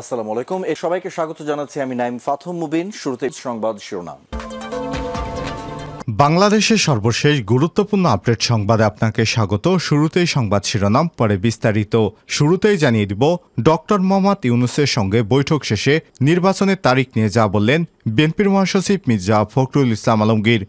আসসালামু আলাইকুম এ সবাইকে স্বাগত জানাচ্ছি আমি নাইম ফাথম মুবিন শুরুতে সংবাদ শিরোনাম বাংলাদেশের সর্বশেষ গুরুত্বপূর্ণ আপডেট সংবাদে আপনাকে স্বাগত শুরুতেই সংবাদ শিরোনাম পরে বিস্তারিত শুরুতেই জানিয়ে দিব ডক্টর মোহাম্মদ ইউনুসের সঙ্গে বৈঠক শেষে নির্বাচনের তারিখ নিয়ে যা বললেন বিএনপির মহাসচিব মির্জা ফখরুল ইসলাম আলমগীর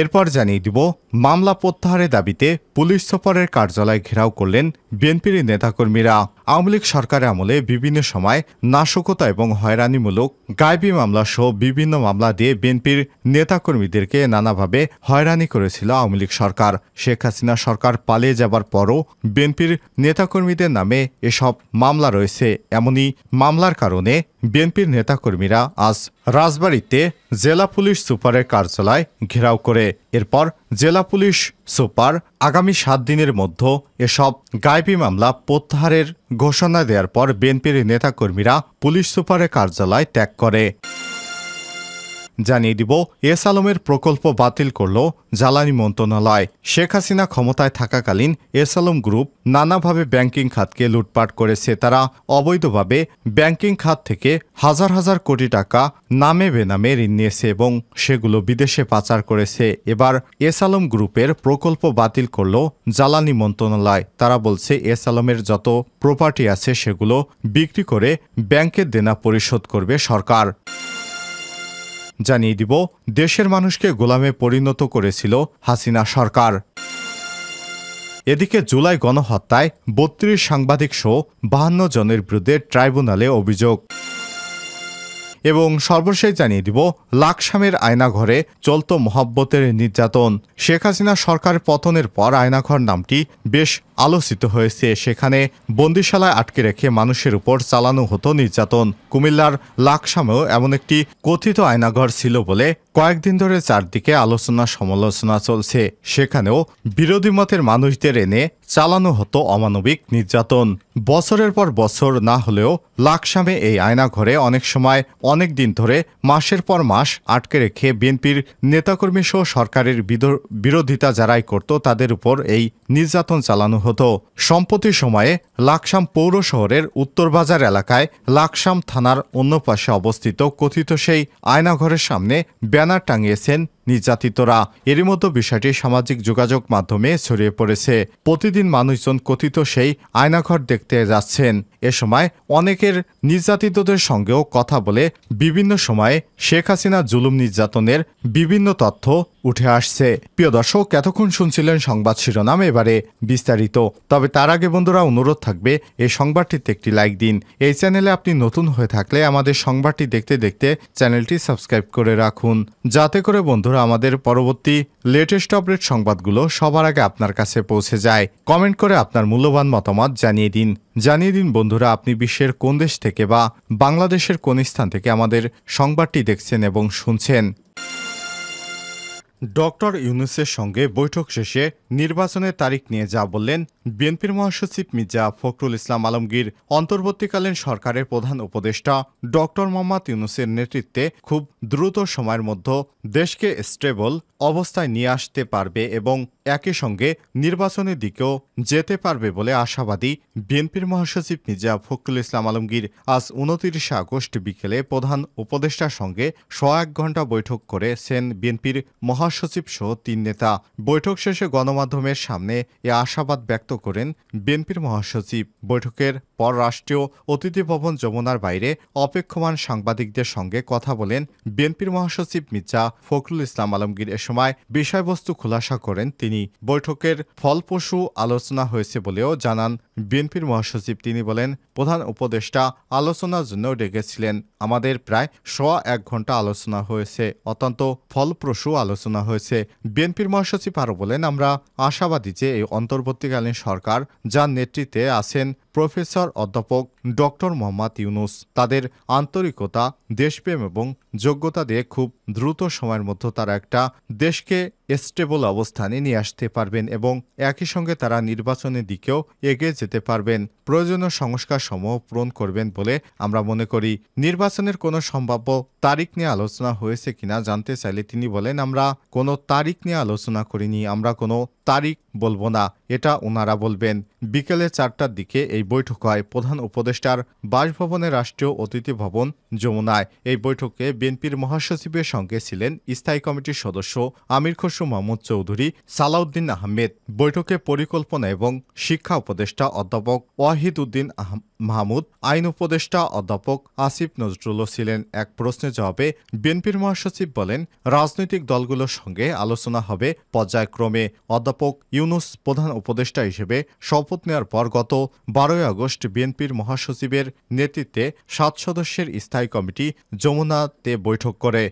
এরপর জানিয়ে দিব মামলা প্রত্যাহারের দাবিতে পুলিশ সুপারের কার্যালয় ঘেরাও করলেন বিএনপির নেতাকর্মীরা আওয়ামী লীগ সরকারের আমলে বিভিন্ন সময় নাশকতা এবং হয়রানিমূলক গায়বি মামলা সহ বিভিন্ন মামলা দিয়ে বিএনপির নেতাকর্মীদেরকে নানাভাবে হয়রানি করেছিল আওয়ামী লীগ সরকার শেখ হাসিনা সরকার পালিয়ে যাবার পরও বিএনপির নেতাকর্মীদের নামে এসব মামলা রয়েছে এমনই মামলার কারণে বিএনপির নেতাকর্মীরা আজ রাজবাড়িতে জেলা পুলিশ সুপারের কার্যালয় ঘেরাও করে এরপর জেলা পুলিশ সুপার আগামী সাত দিনের মধ্যে এসব গায়েবী মামলা প্রত্যাহারের ঘোষণা দেওয়ার পর বিএনপির নেতাকর্মীরা পুলিশ সুপারের কার্যালয় ত্যাগ করে জানিয়ে দিব এস আলমের প্রকল্প বাতিল করল জ্বালানি মন্ত্রণালয় শেখ হাসিনা ক্ষমতায় থাকাকালীন এস আলম গ্রুপ নানাভাবে ব্যাংকিং খাতকে লুটপাট করেছে তারা অবৈধভাবে ব্যাংকিং খাত থেকে হাজার হাজার কোটি টাকা নামে বেনামে ঋণ নিয়েছে এবং সেগুলো বিদেশে পাচার করেছে এবার এস আলম গ্রুপের প্রকল্প বাতিল করল জ্বালানি মন্ত্রণালয় তারা বলছে এস আলমের যত প্রপার্টি আছে সেগুলো বিক্রি করে ব্যাংকের দেনা পরিশোধ করবে সরকার জানিয়ে দিব দেশের মানুষকে গোলামে পরিণত করেছিল হাসিনা সরকার এদিকে জুলাই গণহত্যায় বত্রিশ সাংবাদিক সহ বাহান্ন জনের বিরুদ্ধে ট্রাইব্যুনালে অভিযোগ এবং সর্বশেষ জানিয়ে দিব লাকসামের আয়নাঘরে চলত মহাব্বতের নির্যাতন শেখ হাসিনা সরকার পতনের পর আয়নাঘর নামটি বেশ আলোচিত হয়েছে সেখানে বন্দিশালায় আটকে রেখে মানুষের উপর চালানো হতো নির্যাতন কুমিল্লার লাকসামেও এমন একটি কথিত আয়নাঘর ছিল বলে কয়েকদিন ধরে চারদিকে আলোচনা সমালোচনা চলছে সেখানেও বিরোধী মতের মানুষদের এনে চালানো হতো অমানবিক নির্যাতন বছরের পর বছর না হলেও লাকসামে এই আয়নাঘরে অনেক সময় অনেক দিন ধরে মাসের পর মাস আটকে রেখে বিএনপির নেতাকর্মী সহ সরকারের বিরোধিতা যারাই করত তাদের উপর এই নির্যাতন চালানো হতো সম্প্রতি সময়ে লাকসাম পৌর শহরের উত্তর বাজার এলাকায় লাকসাম থানার অন্য পাশে অবস্থিত কথিত সেই আয়নাঘরের সামনে ব্যানার টাঙিয়েছেন নির্যাতিতরা এরই মতো বিষয়টি সামাজিক যোগাযোগ মাধ্যমে ছড়িয়ে পড়েছে প্রতিদিন মানুষজন কথিত সেই আয়নাঘর দেখতে যাচ্ছেন এ সময় অনেকের নির্যাতিতদের সঙ্গেও কথা বলে বিভিন্ন সময়ে শেখ হাসিনা জুলুম নির্যাতনের বিভিন্ন তথ্য উঠে আসছে প্রিয় দর্শক এতক্ষণ শুনছিলেন সংবাদ শিরোনাম এবারে বিস্তারিত তবে তার আগে বন্ধুরা অনুরোধ থাকবে এই সংবাদটিতে একটি লাইক দিন এই চ্যানেলে আপনি নতুন হয়ে থাকলে আমাদের সংবাদটি দেখতে দেখতে চ্যানেলটি সাবস্ক্রাইব করে রাখুন যাতে করে বন্ধু বন্ধুরা আমাদের পরবর্তী লেটেস্ট আপডেট সংবাদগুলো সবার আগে আপনার কাছে পৌঁছে যায় কমেন্ট করে আপনার মূল্যবান মতামত জানিয়ে দিন জানিয়ে দিন বন্ধুরা আপনি বিশ্বের কোন দেশ থেকে বা বাংলাদেশের কোন স্থান থেকে আমাদের সংবাদটি দেখছেন এবং শুনছেন ডক্টর ইউনুসের সঙ্গে বৈঠক শেষে নির্বাচনের তারিখ নিয়ে যা বললেন বিএনপির মহাসচিব মির্জা ফখরুল ইসলাম আলমগীর অন্তর্বর্তীকালীন সরকারের প্রধান উপদেষ্টা ডক্টর মোহাম্মদ ইউনুসের নেতৃত্বে খুব দ্রুত সময়ের মধ্যে দেশকে স্টেবল অবস্থায় নিয়ে আসতে পারবে এবং একই সঙ্গে নির্বাচনের দিকেও যেতে পারবে বলে আশাবাদী বিএনপির মহাসচিব মির্জা ফখরুল ইসলাম আলমগীর আজ উনতিরিশে আগস্ট বিকেলে প্রধান উপদেষ্টার সঙ্গে শ এক ঘণ্টা বৈঠক করেছেন বিএনপির মহা মহাসচিব সহ তিন নেতা বৈঠক শেষে গণমাধ্যমের সামনে এ আশাবাদ ব্যক্ত করেন বিএনপির মহাসচিব বৈঠকের পর রাষ্ট্রীয় অতিথি ভবন যমুনার বাইরে অপেক্ষমান সাংবাদিকদের সঙ্গে কথা বলেন বিএনপির মহাসচিব মির্জা ফখরুল ইসলাম আলমগীর এ সময় বিষয়বস্তু খোলাসা করেন তিনি বৈঠকের ফলপ্রসূ আলোচনা হয়েছে বলেও জানান বিএনপির মহাসচিব তিনি বলেন প্রধান উপদেষ্টা আলোচনার জন্য ডেকেছিলেন আমাদের প্রায় সোয়া এক ঘন্টা আলোচনা হয়েছে অত্যন্ত ফলপ্রসূ আলোচনা হয়েছে বিএনপির মহাসচিব আরও বলেন আমরা আশাবাদী যে এই অন্তর্বর্তীকালীন সরকার যার নেতৃত্বে আছেন প্রফেসর অধ্যাপক ডক্টর মোহাম্মদ ইউনুস তাদের আন্তরিকতা দেশপ্রেম এবং যোগ্যতা দিয়ে খুব দ্রুত সময়ের মধ্যে তারা একটা দেশকে স্টেবল অবস্থানে নিয়ে আসতে পারবেন এবং একই সঙ্গে তারা নির্বাচনের দিকেও এগিয়ে যেতে পারবেন প্রয়োজনীয় সংস্কার সমূহ পূরণ করবেন বলে আমরা মনে করি নির্বাচনের কোনো সম্ভাব্য তারিখ নিয়ে আলোচনা হয়েছে কিনা জানতে চাইলে তিনি বলেন আমরা কোনো তারিখ নিয়ে আলোচনা করিনি আমরা কোনো তারিখ বলবো না এটা ওনারা বলবেন বিকেলে চারটার দিকে এই বৈঠক হয় প্রধান উপদেষ্টার বাসভবনে রাষ্ট্রীয় অতিথি ভবন যমুনায় এই বৈঠকে বিএনপির মহাসচিবের সঙ্গে ছিলেন স্থায়ী কমিটির সদস্য আমির খসরু মোহাম্মদ চৌধুরী সালাউদ্দিন আহমেদ বৈঠকে পরিকল্পনা এবং শিক্ষা উপদেষ্টা অধ্যাপক ওয়াহিদ উদ্দিন মাহমুদ আইন উপদেষ্টা অধ্যাপক আসিফ নজরুলও ছিলেন এক প্রশ্নের জবাবে বিএনপির মহাসচিব বলেন রাজনৈতিক দলগুলোর সঙ্গে আলোচনা হবে পর্যায়ক্রমে অধ্যাপক অধ্যাপক ইউনুস প্রধান উপদেষ্টা হিসেবে শপথ নেওয়ার পর গত বারোই আগস্ট বিএনপির মহাসচিবের নেতৃত্বে সাত সদস্যের স্থায়ী কমিটি যমুনাতে বৈঠক করে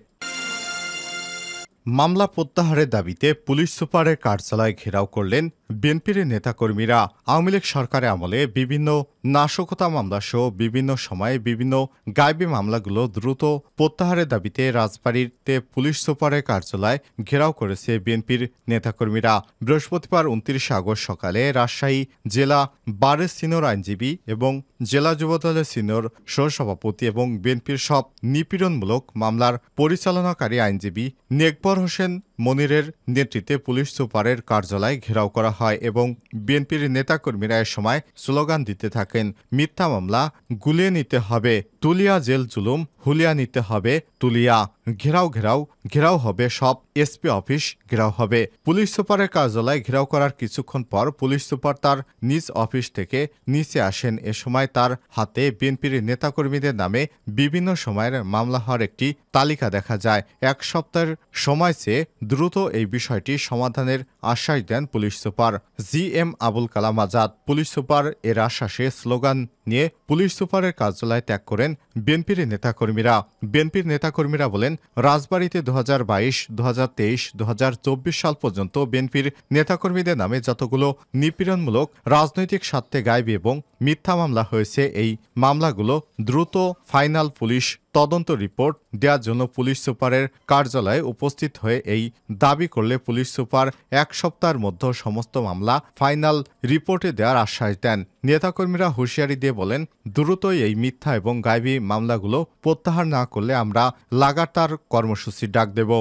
মামলা প্রত্যাহারের দাবিতে পুলিশ সুপারের কার্যালয় ঘেরাও করলেন বিএনপির নেতাকর্মীরা আওয়ামী লীগ সরকারের আমলে বিভিন্ন নাশকতা সহ বিভিন্ন সময়ে বিভিন্ন গায়েবী মামলাগুলো দ্রুত প্রত্যাহারের দাবিতে রাজবাড়িতে পুলিশ সুপারের কার্যালয় ঘেরাও করেছে বিএনপির নেতাকর্মীরা বৃহস্পতিবার উনত্রিশে আগস্ট সকালে রাজশাহী জেলা বারে সিনিয়র আইনজীবী এবং জেলা যুবদলের সিনিয়র সহসভাপতি এবং বিএনপির সব নিপীড়নমূলক মামলার পরিচালনাকারী আইনজীবী নেকব মোজাফফর হোসেন মনিরের নেতৃত্বে পুলিশ সুপারের কার্যালয় ঘেরাও করা হয় এবং বিএনপির নেতাকর্মীরা এ সময় স্লোগান দিতে থাকেন মিথ্যা মামলা গুলিয়ে নিতে হবে তুলিয়া জেল জুলুম হুলিয়া নিতে হবে তুলিয়া ঘেরাও ঘেরাও ঘেরাও হবে সব এসপি অফিস ঘেরাও হবে পুলিশ সুপারের কার্যালয় ঘেরাও করার কিছুক্ষণ পর পুলিশ সুপার তার নিজ অফিস থেকে নিচে আসেন এ সময় তার হাতে বিএনপির নেতাকর্মীদের নামে বিভিন্ন সময়ের মামলা হওয়ার একটি তালিকা দেখা যায় এক সপ্তাহের সময় চেয়ে দ্রুত এই বিষয়টি সমাধানের আশ্বাস দেন police super G M Abul Kalam Azad police super এর আশ্বাসে স্লোগান নিয়ে পুলিশ সুপারের কার্যালয় ত্যাগ করেন বিএনপির নেতাকর্মীরা বিএনপির নেতাকর্মীরা বলেন রাজবাড়িতে দু হাজার বাইশ দু হাজার তেইশ দু হাজার চব্বিশ সাল পর্যন্ত বিএনপির নেতাকর্মীদের নামে যতগুলো নিপীড়নমূলক রাজনৈতিক স্বার্থে গায়েবী এবং মিথ্যা মামলা হয়েছে এই মামলাগুলো দ্রুত ফাইনাল পুলিশ তদন্ত রিপোর্ট দেওয়ার জন্য পুলিশ সুপারের কার্যালয়ে উপস্থিত হয়ে এই দাবি করলে পুলিশ সুপার এক সপ্তাহের মধ্যে সমস্ত মামলা ফাইনাল রিপোর্টে দেওয়ার আশ্বাস দেন নেতাকর্মীরা হুঁশিয়ারি দিয়ে বলেন দ্রুতই এই মিথ্যা এবং গাইবী মামলাগুলো প্রত্যাহার না করলে আমরা লাগাতার কর্মসূচি ডাক দেব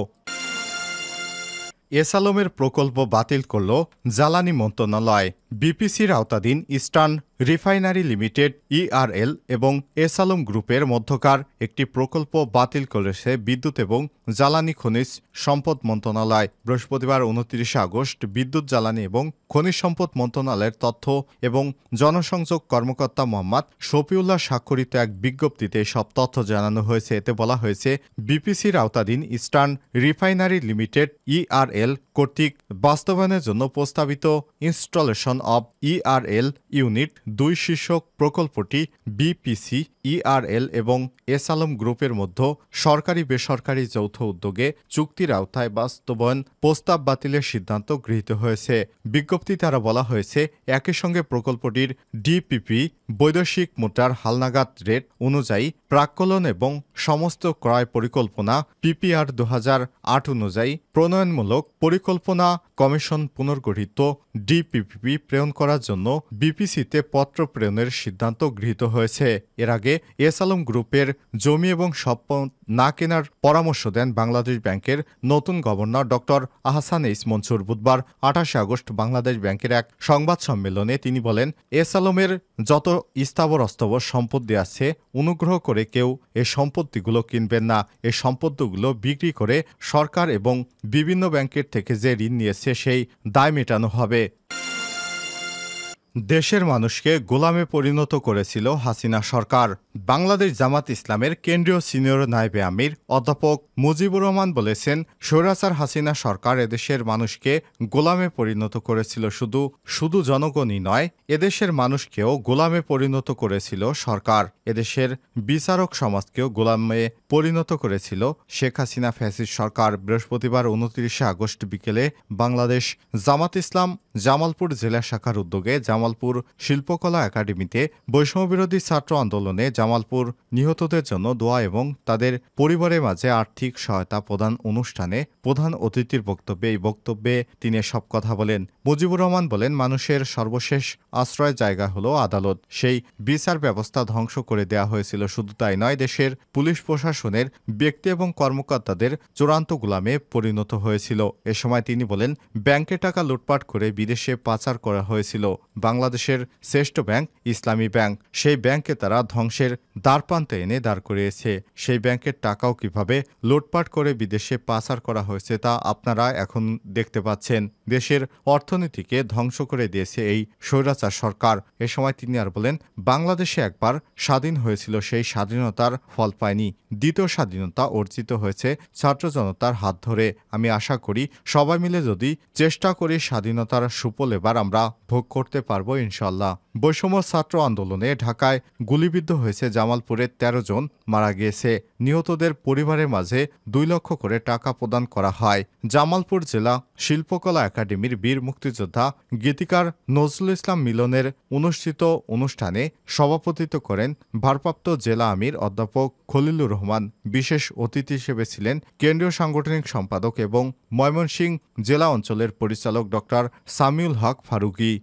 এসালমের প্রকল্প বাতিল করল জ্বালানি মন্ত্রণালয় বিপিসির আওতাধীন eastern refinery limited ERL e এবং এসালম গ্রুপের মধ্যকার একটি প্রকল্প বাতিল করেছে বিদ্যুৎ এবং জ্বালানি খনিজ সম্পদ মন্ত্রণালয় বৃহস্পতিবার উনত্রিশে আগস্ট বিদ্যুৎ জ্বালানি এবং খনিজ সম্পদ মন্ত্রণালয়ের তথ্য এবং জনসংযোগ কর্মকর্তা মোহাম্মদ শফিউল্লাহ স্বাক্ষরিত এক বিজ্ঞপ্তিতে সব তথ্য জানানো হয়েছে এতে বলা হয়েছে বিপিসির আওতাধীন eastern refinery limited ERL e কর্তৃক বাস্তবায়নের জন্য প্রস্তাবিত installation of ERL e unit দুই শীর্ষক প্রকল্পটি বিপিসি ইআরএল এবং এস আলম গ্রুপের মধ্যে সরকারি বেসরকারি যৌথ উদ্যোগে চুক্তির আওতায় বাস্তবায়ন প্রস্তাব বাতিলের সিদ্ধান্ত গৃহীত হয়েছে বিজ্ঞপ্তি তারা বলা হয়েছে একই সঙ্গে প্রকল্পটির ডিপিপি বৈদেশিক মোটার হালনাগাদ রেট অনুযায়ী প্রাক্কলন এবং সমস্ত ক্রয় পরিকল্পনা পিপিআর দু অনুযায়ী প্রণয়নমূলক পরিকল্পনা কমিশন পুনর্গঠিত ডিপিপিপি প্রেরণ করার জন্য বিপিসিতে পত্র প্রেরণের সিদ্ধান্ত গৃহীত হয়েছে এর আগে এস আলম গ্রুপের জমি এবং সম্পদ না কেনার পরামর্শ দেন বাংলাদেশ ব্যাংকের নতুন গভর্নর ডক্টর আহসান ইস মঞ্চুর বুধবার আঠাশে আগস্ট বাংলাদেশ ব্যাংকের এক সংবাদ সম্মেলনে তিনি বলেন এস আলমের যত স্থাবর অস্থাবর সম্পত্তি আছে অনুগ্রহ করে কেউ এ সম্পত্তিগুলো কিনবেন না এ সম্পত্তিগুলো বিক্রি করে সরকার এবং বিভিন্ন ব্যাংকের থেকে যে ঋণ নিয়েছে সেই দায় মেটানো হবে দেশের মানুষকে গোলামে পরিণত করেছিল হাসিনা সরকার বাংলাদেশ জামাত ইসলামের কেন্দ্রীয় সিনিয়র নায়েবে আমির অধ্যাপক মুজিবুর রহমান বলেছেন স্বৈরাচার হাসিনা সরকার এদেশের মানুষকে গোলামে পরিণত করেছিল শুধু শুধু জনগণই নয় এদেশের মানুষকেও গোলামে পরিণত করেছিল সরকার এদেশের বিচারক সমাজকেও গোলামে পরিণত করেছিল শেখ হাসিনা ফ্যাসিস সরকার বৃহস্পতিবার উনত্রিশে আগস্ট বিকেলে বাংলাদেশ জামাত ইসলাম জামালপুর জেলা শাখার উদ্যোগে জামালপুর শিল্পকলা একাডেমিতে বৈষম্যবিরোধী ছাত্র আন্দোলনে জামাল জামালপুর নিহতদের জন্য দোয়া এবং তাদের পরিবারের মাঝে আর্থিক সহায়তা প্রদান অনুষ্ঠানে প্রধান অতিথির বক্তব্যে এই বক্তব্যে তিনি সব কথা বলেন মুজিবুর রহমান বলেন মানুষের সর্বশেষ আশ্রয় জায়গা হলো আদালত সেই বিচার ব্যবস্থা ধ্বংস করে দেয়া হয়েছিল শুধু তাই নয় দেশের পুলিশ প্রশাসনের ব্যক্তি এবং কর্মকর্তাদের চূড়ান্ত গোলামে পরিণত হয়েছিল এ সময় তিনি বলেন ব্যাংকে টাকা লুটপাট করে বিদেশে পাচার করা হয়েছিল বাংলাদেশের শ্রেষ্ঠ ব্যাংক ইসলামী ব্যাংক সেই ব্যাংকে তারা ধ্বংসের ব্যাংকের দ্বারপ্রান্তে এনে দাঁড় করিয়েছে সেই ব্যাংকের টাকাও কিভাবে লুটপাট করে বিদেশে পাচার করা হয়েছে তা আপনারা এখন দেখতে পাচ্ছেন দেশের অর্থনীতিকে ধ্বংস করে দিয়েছে এই স্বৈরাচার সরকার এ সময় তিনি আর বলেন বাংলাদেশে একবার স্বাধীন হয়েছিল সেই স্বাধীনতার ফল পায়নি দ্বিতীয় স্বাধীনতা অর্জিত হয়েছে ছাত্র জনতার হাত ধরে আমি আশা করি সবাই মিলে যদি চেষ্টা করি স্বাধীনতার সুফল এবার আমরা ভোগ করতে পারবো ইনশাল্লাহ বৈষম্য ছাত্র আন্দোলনে ঢাকায় গুলিবিদ্ধ হয়েছে হয়েছে জামালপুরে ১৩ জন মারা গিয়েছে নিহতদের পরিবারের মাঝে দুই লক্ষ করে টাকা প্রদান করা হয় জামালপুর জেলা শিল্পকলা একাডেমির বীর মুক্তিযোদ্ধা গীতিকার নজরুল ইসলাম মিলনের অনুষ্ঠিত অনুষ্ঠানে সভাপতিত্ব করেন ভারপ্রাপ্ত জেলা আমির অধ্যাপক খলিলুর রহমান বিশেষ অতিথি হিসেবে ছিলেন কেন্দ্রীয় সাংগঠনিক সম্পাদক এবং ময়মনসিংহ জেলা অঞ্চলের পরিচালক ডক্টর সামিউল হক ফারুকি